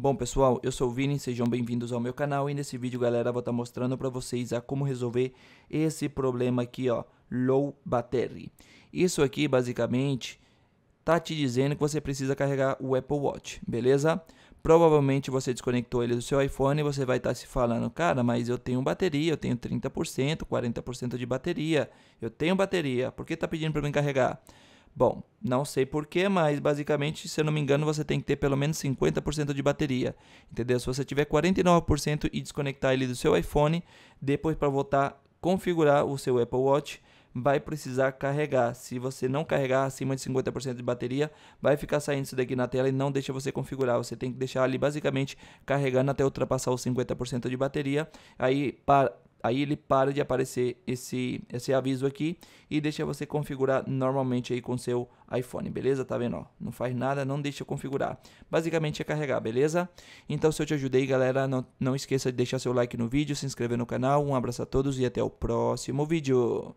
Bom pessoal, eu sou o Vini, sejam bem-vindos ao meu canal e nesse vídeo galera vou estar tá mostrando para vocês a como resolver esse problema aqui ó, low battery. Isso aqui basicamente tá te dizendo que você precisa carregar o Apple Watch, beleza? Provavelmente você desconectou ele do seu iPhone e você vai estar tá se falando, cara, mas eu tenho bateria, eu tenho 30%, 40% de bateria, eu tenho bateria, por que tá pedindo para mim carregar? Bom, não sei porquê, mas basicamente, se eu não me engano, você tem que ter pelo menos 50% de bateria. Entendeu? Se você tiver 49% e desconectar ele do seu iPhone, depois para voltar configurar o seu Apple Watch, vai precisar carregar. Se você não carregar acima de 50% de bateria, vai ficar saindo isso daqui na tela e não deixa você configurar. Você tem que deixar ali basicamente carregando até ultrapassar os 50% de bateria. Aí para Aí ele para de aparecer esse, esse aviso aqui e deixa você configurar normalmente aí com seu iPhone, beleza? Tá vendo? Ó, não faz nada, não deixa configurar. Basicamente é carregar, beleza? Então se eu te ajudei, galera, não, não esqueça de deixar seu like no vídeo, se inscrever no canal. Um abraço a todos e até o próximo vídeo.